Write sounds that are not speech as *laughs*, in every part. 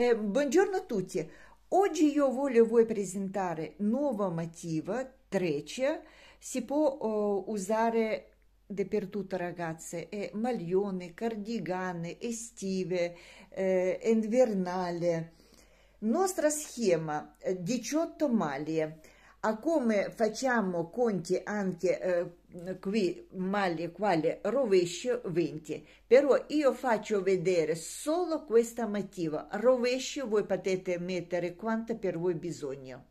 Eh, buongiorno a tutti, oggi io voglio voi presentare nuova motiva, treccia, si può oh, usare dappertutto ragazze, eh, maglione, cardigane, estive, eh, invernale. Nostra schema 18 maglie, a come facciamo conti anche eh, qui male quale rovescio 20 però io faccio vedere solo questa mattiva rovescio voi potete mettere quanto per voi bisogno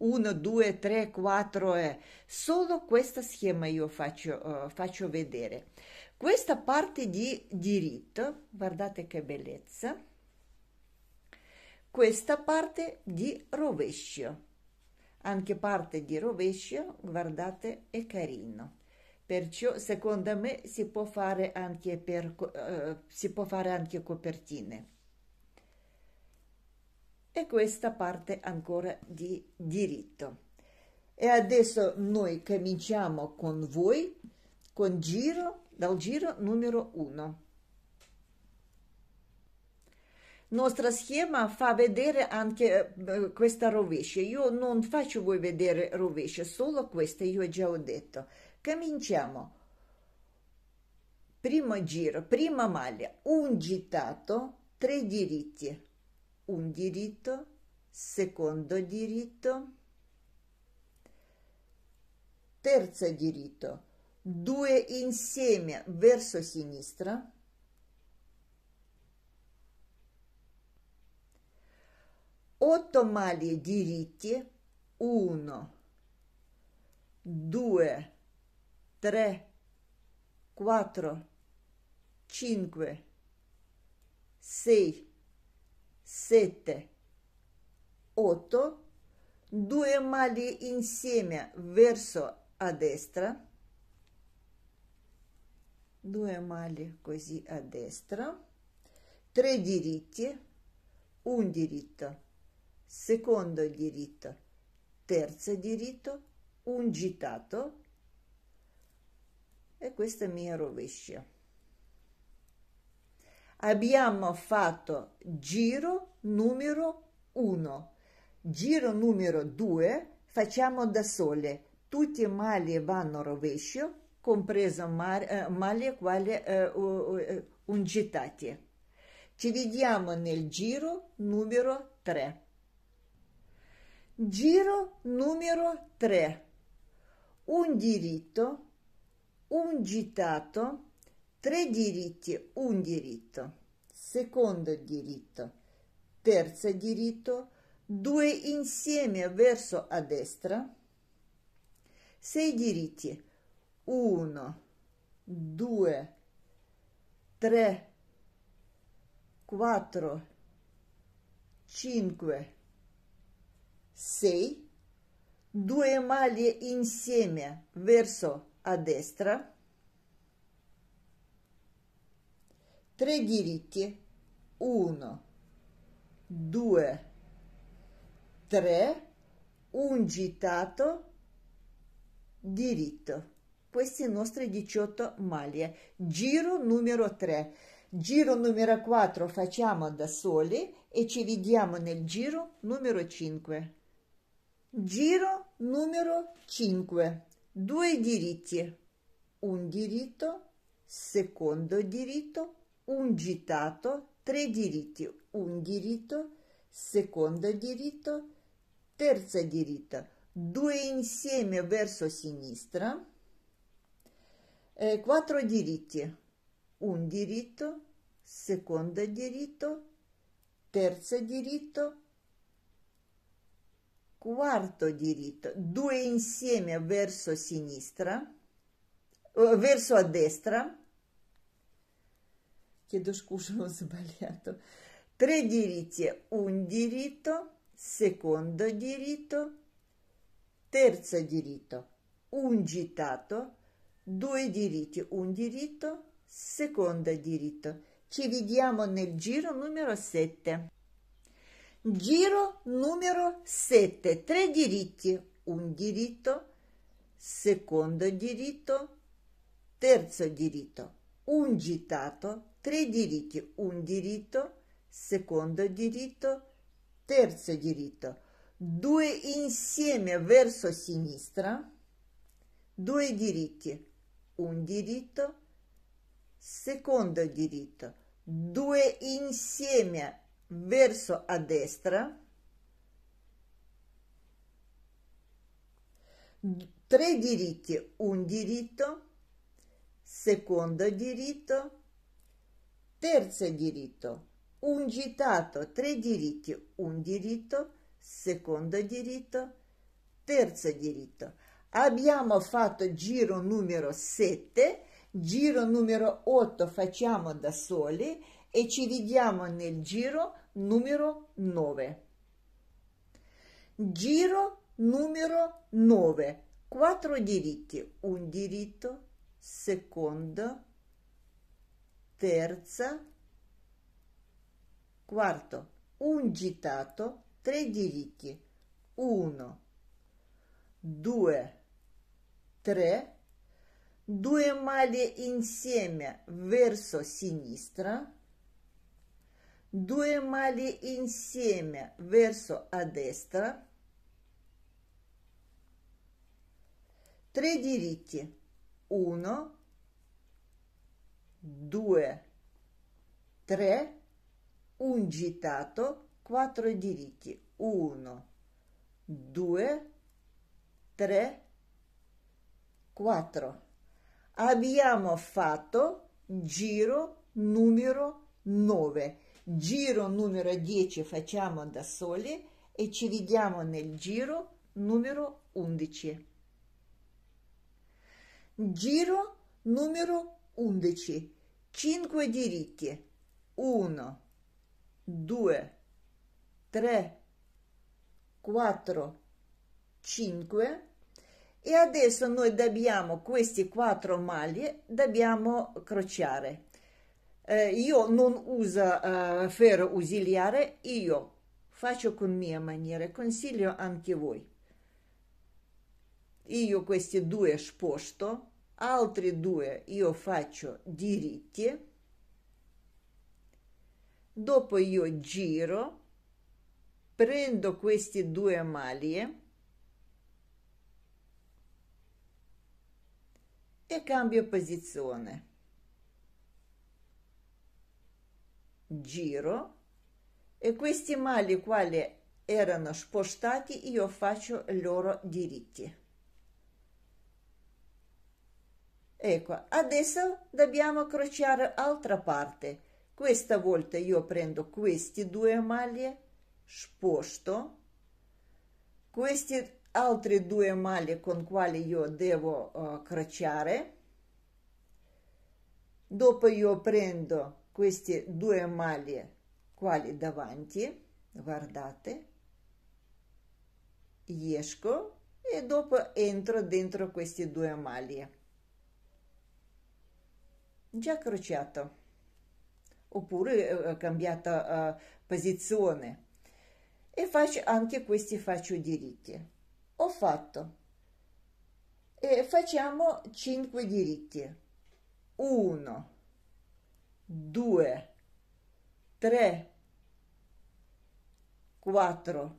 1 2 3 4 eh. solo questa schema io faccio, uh, faccio vedere questa parte di diritto guardate che bellezza questa parte di rovescio anche parte di rovescio, guardate, è carino. Perciò secondo me si può fare anche, per, eh, si può fare anche copertine. E questa parte ancora di diritto. E adesso noi cominciamo con voi, con giro, dal giro numero 1 nostra schema fa vedere anche eh, questa rovescia. Io non faccio voi vedere rovescia, solo questa, io già ho detto. Cominciamo. Primo giro, prima maglia, un gittato, tre diritti, un diritto, secondo diritto, terzo diritto, due insieme verso sinistra, otto maglie diritte 1 2 3 4 5 6 7 8 2 maglie insieme verso a destra 2 maglie così a destra 3 diritti un diritto secondo diritto, terzo diritto, un gitato e questa è mia rovescia. Abbiamo fatto giro numero 1. Giro numero 2 facciamo da sole. Tutti i mali vanno rovescio, compreso eh, mali quali eh, eh, ungitati. Ci vediamo nel giro numero 3. Giro numero 3. Un diritto, un gittato, tre diritti, un diritto, secondo diritto, terzo diritto, due insieme verso a destra, sei diritti, uno, due, tre, quattro, cinque, 6, due maglie insieme verso a destra, 3 diritti, 1, 2, 3, un gitato diritto. Queste nostre 18 maglie. Giro numero 3. Giro numero 4 facciamo da soli e ci vediamo nel giro numero 5. Giro numero 5. Due diritti. Un diritto, secondo diritto, un gitato, tre diritti. Un diritto, secondo diritto, terzo diritto. Due insieme verso sinistra. Eh, quattro diritti. Un diritto, secondo diritto, terzo diritto, quarto diritto, due insieme verso sinistra, verso a destra, chiedo scusa *laughs* ho sbagliato, tre diritti, un diritto, secondo diritto, terzo diritto, un gitato, due diritti, un diritto, secondo diritto. Ci vediamo nel giro numero 7. Giro numero 7, tre diritti, un diritto, secondo diritto, terzo diritto, un gittato tre diritti, un diritto, secondo diritto, terzo diritto, due insieme verso sinistra, due diritti, un diritto, secondo diritto, due insieme verso a destra 3 diritti un diritto secondo diritto terzo diritto un gitato 3 diritti un diritto secondo diritto terzo diritto abbiamo fatto giro numero 7 giro numero 8 facciamo da soli e ci vediamo nel giro numero 9. Giro numero 9. 4 diritti. Un diritto, secondo, terza, quarto. Un gitato, 3 diritti. 1, 2, 3. Due male insieme verso sinistra due maglie insieme verso a destra tre diritti uno, due, tre, un gitato quattro diritti uno, due, tre, quattro. abbiamo fatto giro numero 9 giro numero 10 facciamo da soli e ci vediamo nel giro numero 11. Giro numero 11. 5 diritti. 1, 2, 3, 4, 5 e adesso noi dobbiamo questi quattro maglie dobbiamo crociare eh, io non uso ferro eh, ausiliare, io faccio con mia maniera, consiglio anche voi. Io questi due sposto, altri due io faccio diritti, dopo io giro, prendo queste due maglie e cambio posizione. giro e questi mali quali erano spostati io faccio loro diritti. Ecco, adesso dobbiamo crociare altra parte. Questa volta io prendo questi due maglie, sposto, questi altri due maglie con quali io devo uh, crociare, dopo io prendo queste due maglie quali davanti, guardate, esco e dopo entro dentro queste due maglie. Già crociato oppure eh, eh cambiata eh, posizione e faccio anche questi faccio diritti. Ho fatto e facciamo 5 diritti. 1 2, 3, 4,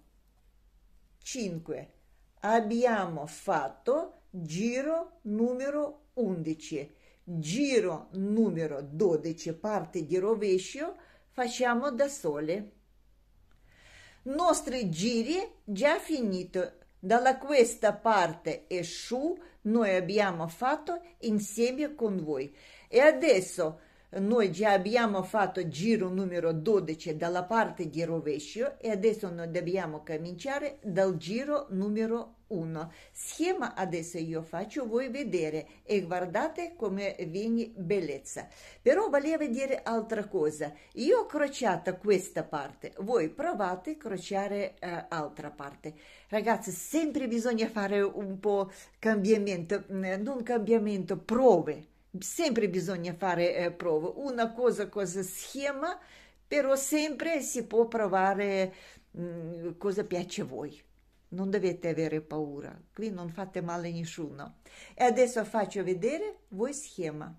5. Abbiamo fatto giro numero 11. Giro numero 12, parte di rovescio, facciamo da sole. Nostri giri già finito. Dalla questa parte e su noi abbiamo fatto insieme con voi. E adesso noi già abbiamo fatto giro numero 12 dalla parte di rovescio e adesso noi dobbiamo cominciare dal giro numero 1 schema adesso io faccio voi vedere e guardate come viene bellezza però volevo dire altra cosa io ho crociato questa parte voi provate a crociare eh, altra parte ragazzi sempre bisogna fare un po' cambiamento mm, non cambiamento prove sempre bisogna fare eh, prove, una cosa cosa schema, però sempre si può provare mh, mm, cosa piace a voi. Non dovete avere paura, qui non fate male a nessuno. E adesso faccio vedere voi schema.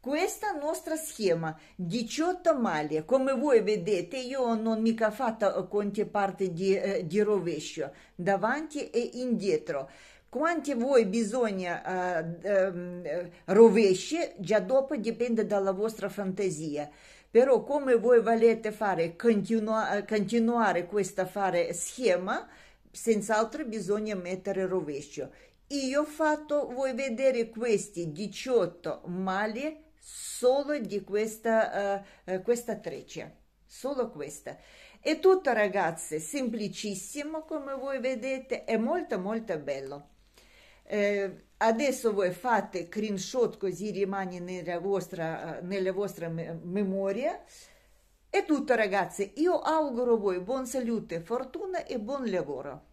Questa nostra schema, 18 maglie, come voi vedete io non mica fatto eh, conti parte di, eh, di rovescio, davanti e indietro. Quanti voi bisogna eh, ehm, eh, rovesci, già dopo dipende dalla vostra fantasia. Però come voi volete fare, continua, eh, continuare questo fare schema, senz'altro bisogna mettere rovescio. Io ho fatto, voi vedere questi 18 mali solo di questa, uh, questa treccia, solo questa. È tutto ragazze, semplicissimo come voi vedete, è molto molto bello adesso voi fate screenshot così rimane nella vostra, nella vostra memoria. È tutto ragazzi, io auguro voi buon salute, fortuna e buon lavoro.